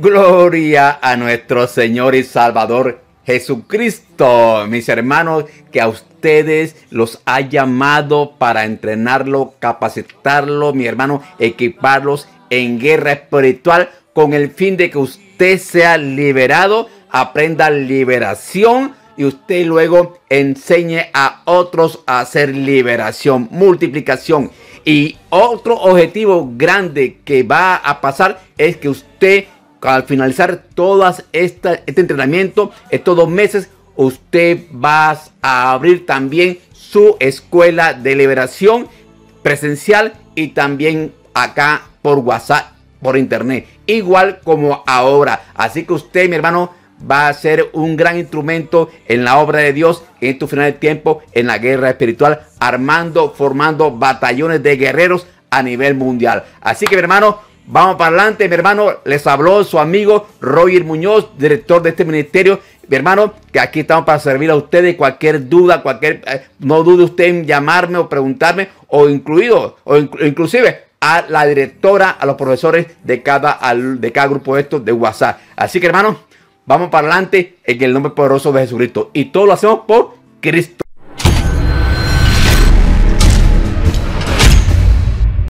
Gloria a nuestro Señor y Salvador Jesucristo, mis hermanos, que a ustedes los ha llamado para entrenarlo, capacitarlo, mi hermano, equiparlos en guerra espiritual con el fin de que usted sea liberado, aprenda liberación y usted luego enseñe a otros a hacer liberación, multiplicación. Y otro objetivo grande que va a pasar es que usted al finalizar todo este entrenamiento, estos dos meses, usted va a abrir también su escuela de liberación presencial y también acá por WhatsApp, por internet, igual como ahora. Así que usted, mi hermano, va a ser un gran instrumento en la obra de Dios en tu final de tiempo, en la guerra espiritual, armando, formando batallones de guerreros a nivel mundial. Así que, mi hermano, Vamos para adelante, mi hermano. Les habló su amigo Roger Muñoz, director de este ministerio. Mi hermano, que aquí estamos para servir a ustedes. Cualquier duda, cualquier. Eh, no dude usted en llamarme o preguntarme, o incluido, o inclusive a la directora, a los profesores de cada, al, de cada grupo de estos de WhatsApp. Así que, hermano, vamos para adelante en el nombre poderoso de Jesucristo. Y todo lo hacemos por Cristo.